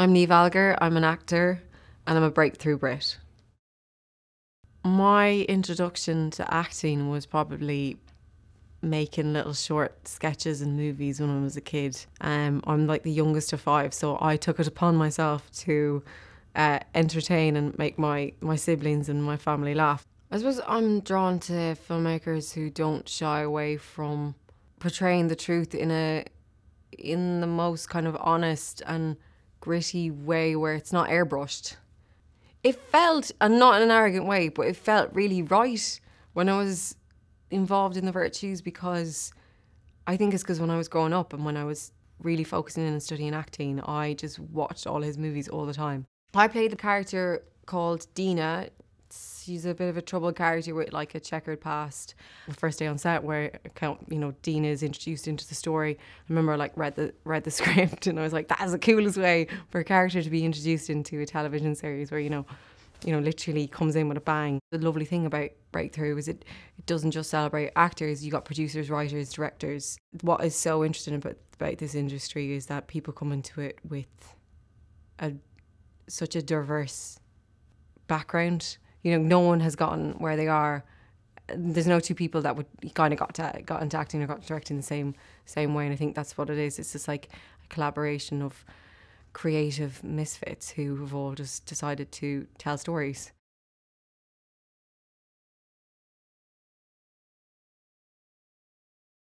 I'm Neve Alger, I'm an actor, and I'm a breakthrough Brit. My introduction to acting was probably making little short sketches and movies when I was a kid. Um, I'm like the youngest of five, so I took it upon myself to uh, entertain and make my, my siblings and my family laugh. I suppose I'm drawn to filmmakers who don't shy away from portraying the truth in a in the most kind of honest and gritty way where it's not airbrushed. It felt, and not in an arrogant way, but it felt really right when I was involved in the virtues because I think it's because when I was growing up and when I was really focusing in and studying acting, I just watched all his movies all the time. I played the character called Dina she's a bit of a troubled character with like a checkered past. The first day on set, where Count, you know, Dean is introduced into the story. I remember like read the read the script and I was like, that is the coolest way for a character to be introduced into a television series where you know, you know, literally comes in with a bang. The lovely thing about Breakthrough is it it doesn't just celebrate actors. You got producers, writers, directors. What is so interesting about about this industry is that people come into it with a such a diverse background you know, no one has gotten where they are. There's no two people that would kind of got to, got into acting or got to directing the same same way, and I think that's what it is. It's just like a collaboration of creative misfits who have all just decided to tell stories.